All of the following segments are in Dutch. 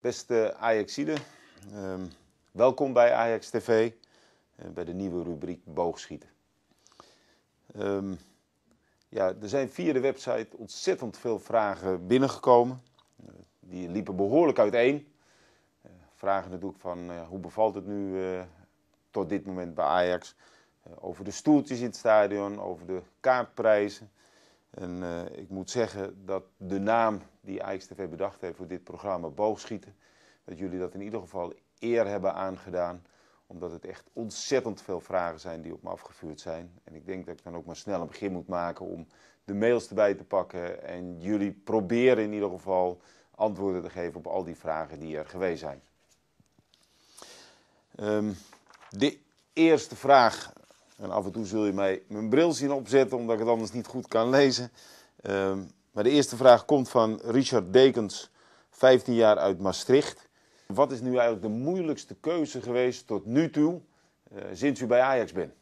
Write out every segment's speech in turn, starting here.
Beste Ajaxide, um, welkom bij Ajax TV, en eh, bij de nieuwe rubriek Boogschieten. Um, ja, er zijn via de website ontzettend veel vragen binnengekomen. Eh, die liepen behoorlijk uiteen. Uh, vragen natuurlijk van hoe bevalt het nu tot dit moment bij Ajax? over de stoeltjes in het stadion, over de kaartprijzen. En eh, ik moet zeggen dat de naam die IXTV bedacht heeft voor dit programma, Boogschieten, dat jullie dat in ieder geval eer hebben aangedaan. Omdat het echt ontzettend veel vragen zijn die op me afgevuurd zijn. En ik denk dat ik dan ook maar snel een begin moet maken om de mails erbij te pakken. En jullie proberen in ieder geval antwoorden te geven op al die vragen die er geweest zijn. Ehm, de eerste vraag en af en toe zul je mij mijn bril zien opzetten, omdat ik het anders niet goed kan lezen. Ehm, maar de eerste vraag komt van Richard Dekens, 15 jaar uit Maastricht. Wat is nu eigenlijk de moeilijkste keuze geweest tot nu toe, eh, sinds u bij Ajax bent?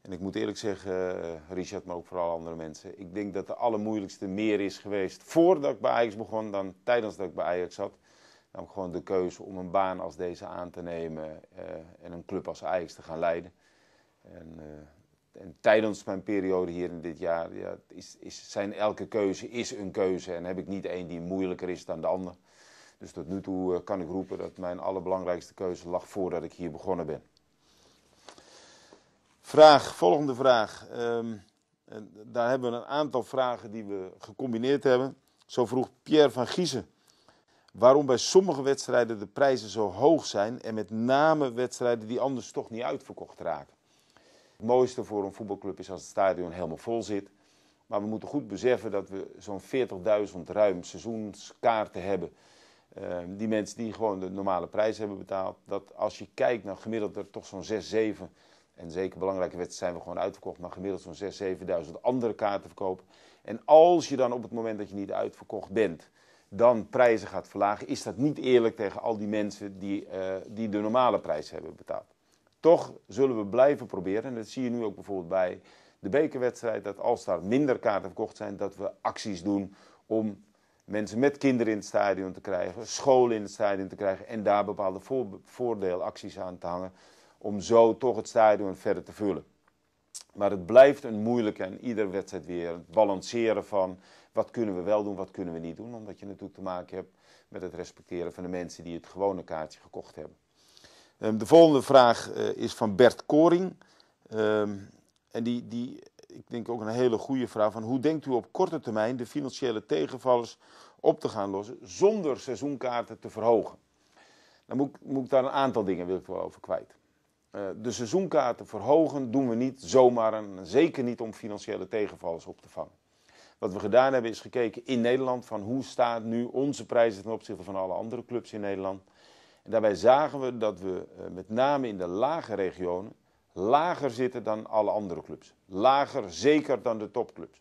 En ik moet eerlijk zeggen, eh, Richard, maar ook vooral andere mensen. Ik denk dat de allermoeilijkste meer is geweest voordat ik bij Ajax begon dan tijdens dat ik bij Ajax zat. Namelijk gewoon de keuze om een baan als deze aan te nemen eh, en een club als Ajax te gaan leiden. En, eh, en, tijdens mijn periode hier in dit jaar ja, is, is, zijn elke keuze is een keuze. En heb ik niet één die moeilijker is dan de ander. Dus tot nu toe eh, kan ik roepen dat mijn allerbelangrijkste keuze lag voordat ik hier begonnen ben. Vraag, volgende vraag. Ehm, daar hebben we een aantal vragen die we gecombineerd hebben. Zo vroeg Pierre van Giezen waarom bij sommige wedstrijden de prijzen zo hoog zijn en met name wedstrijden die anders toch niet uitverkocht raken. Het mooiste voor een voetbalclub is als het stadion helemaal vol zit. Maar we moeten goed beseffen dat we zo'n 40.000 ruim seizoenskaarten hebben. Ehm, die mensen die gewoon de normale prijs hebben betaald. Dat als je kijkt naar gemiddeld er toch zo'n 6, 7. En zeker belangrijke wedstrijden zijn we gewoon uitverkocht. Maar gemiddeld zo'n 6, 7.000 andere kaarten verkopen. En als je dan op het moment dat je niet uitverkocht bent. Dan prijzen gaat verlagen, is dat niet eerlijk tegen al die mensen die, eh, die de normale prijs hebben betaald. Toch zullen we blijven proberen, en dat zie je nu ook bijvoorbeeld bij de bekerwedstrijd, dat als daar minder kaarten verkocht zijn, dat we acties doen om mensen met kinderen in het stadion te krijgen, scholen in het stadion te krijgen en daar bepaalde voordeelacties aan te hangen om zo toch het stadion verder te vullen. Maar het blijft een moeilijke en iedere wedstrijd weer het balanceren van wat kunnen we wel doen, wat kunnen we niet doen. Omdat je natuurlijk te maken hebt met het respecteren van de mensen die het gewone kaartje gekocht hebben. Ehm, de volgende vraag eh, is van Bert Koring. Ehm, en die, die, ik denk ook een hele goede vraag. Van hoe denkt u op korte termijn de financiële tegenvallers op te gaan lossen zonder seizoenkaarten te verhogen? Dan moet, ik daar een aantal dingen wil ik wel over kwijt. Eh, de seizoenkaarten verhogen doen we niet zomaar en zeker niet om financiële tegenvallers op te vangen. Wat we gedaan hebben is gekeken in Nederland van hoe staat nu onze prijzen ten opzichte van alle andere clubs in Nederland. En daarbij zagen we dat we eh, met name in de lage regionen lager zitten dan alle andere clubs. Lager zeker dan de topclubs.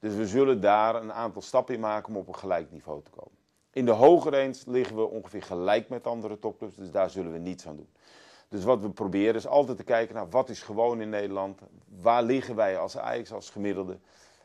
Dus we zullen daar een aantal stappen in maken om op een gelijk niveau te komen. In de hogere range liggen we ongeveer gelijk met andere topclubs, dus daar zullen we niets aan doen. Dus wat we proberen is altijd te kijken naar wat is gewoon in Nederland, waar liggen wij als Ajax als gemiddelde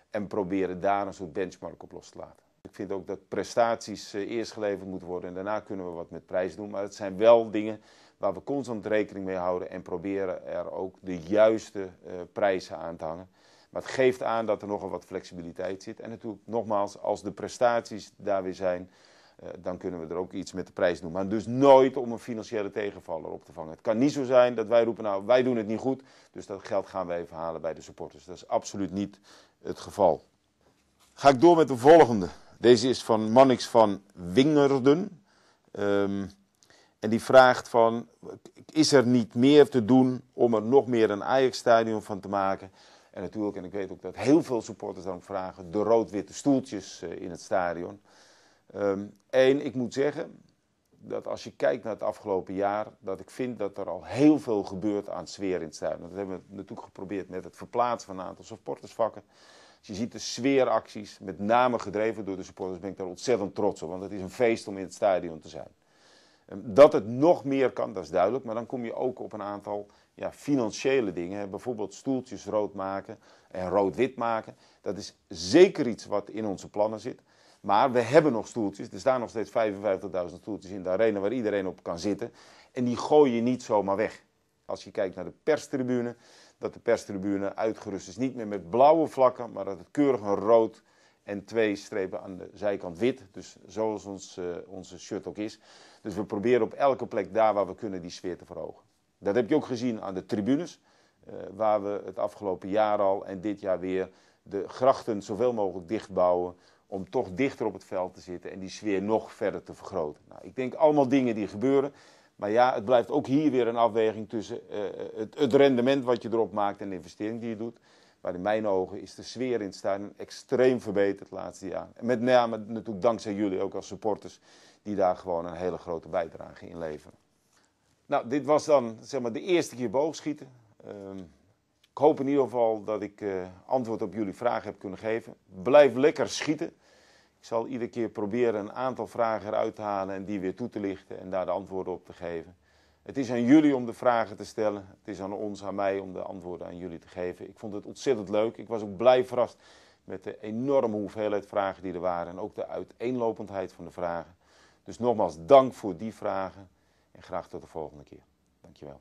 en proberen daar een soort benchmark op los te laten. Ik vind ook dat prestaties eh, eerst geleverd moeten worden en daarna kunnen we wat met prijs doen. Maar het zijn wel dingen waar we constant rekening mee houden en proberen er ook de juiste eh, prijzen aan te hangen. Maar het geeft aan dat er nogal wat flexibiliteit zit. En natuurlijk, nogmaals, als de prestaties daar weer zijn, eh, dan kunnen we er ook iets met de prijs doen. Maar dus nooit om een financiële tegenvaller op te vangen. Het kan niet zo zijn dat wij roepen, nou, wij doen het niet goed, dus dat geld gaan we even halen bij de supporters. Dat is absoluut niet het geval. Ga ik door met de volgende. Deze is van Mannix van Wingerden. Ehm, en die vraagt van, is er niet meer te doen om er nog meer een Ajax-stadion van te maken? En natuurlijk, en ik weet ook dat heel veel supporters dan vragen, de rood-witte stoeltjes eh, in het stadion. Um, en ik moet zeggen dat als je kijkt naar het afgelopen jaar, dat ik vind dat er al heel veel gebeurt aan sfeer in het stadion. Dat hebben we natuurlijk geprobeerd met het verplaatsen van een aantal supportersvakken je ziet de sfeeracties, met name gedreven door de supporters, ben ik daar ontzettend trots op. Want het is een feest om in het stadion te zijn. Ehm, dat het nog meer kan, dat is duidelijk. Maar dan kom je ook op een aantal ja, financiële dingen. Bijvoorbeeld stoeltjes rood maken en rood-wit maken. Dat is zeker iets wat in onze plannen zit. Maar we hebben nog stoeltjes. Er staan nog steeds 55.000 stoeltjes in de arena waar iedereen op kan zitten. En die gooi je niet zomaar weg. Als je kijkt naar de perstribune, dat de perstribune uitgerust is. Niet meer met blauwe vlakken, maar dat het keurig een rood en twee strepen aan de zijkant wit. Dus zoals ons, eh, onze shirt ook is. Dus we proberen op elke plek daar waar we kunnen die sfeer te verhogen. Dat heb je ook gezien aan de tribunes, eh, waar we het afgelopen jaar al en dit jaar weer de grachten zoveel mogelijk dichtbouwen. Om toch dichter op het veld te zitten en die sfeer nog verder te vergroten. Nou, ik denk allemaal dingen die gebeuren. Maar ja, het blijft ook hier weer een afweging tussen eh, eh, het, rendement wat je erop maakt en de investering die je doet. Maar in mijn ogen is de sfeer in het extreem verbeterd het laatste jaar, Met name natuurlijk dankzij jullie ook als supporters, die daar gewoon een hele grote bijdrage in leveren. Nou, dit was dan zeg maar, de eerste keer boogschieten. Ehm, ik hoop in ieder geval dat ik eh, antwoord op jullie vragen heb kunnen geven. Blijf lekker schieten. Ik zal iedere keer proberen een aantal vragen eruit te halen en die weer toe te lichten en daar de antwoorden op te geven. Het is aan jullie om de vragen te stellen. Het is aan ons, aan mij om de antwoorden aan jullie te geven. Ik vond het ontzettend leuk. Ik was ook blij verrast met de enorme hoeveelheid vragen die er waren en ook de uiteenlopendheid van de vragen. Dus nogmaals dank voor die vragen en graag tot de volgende keer. Dankjewel.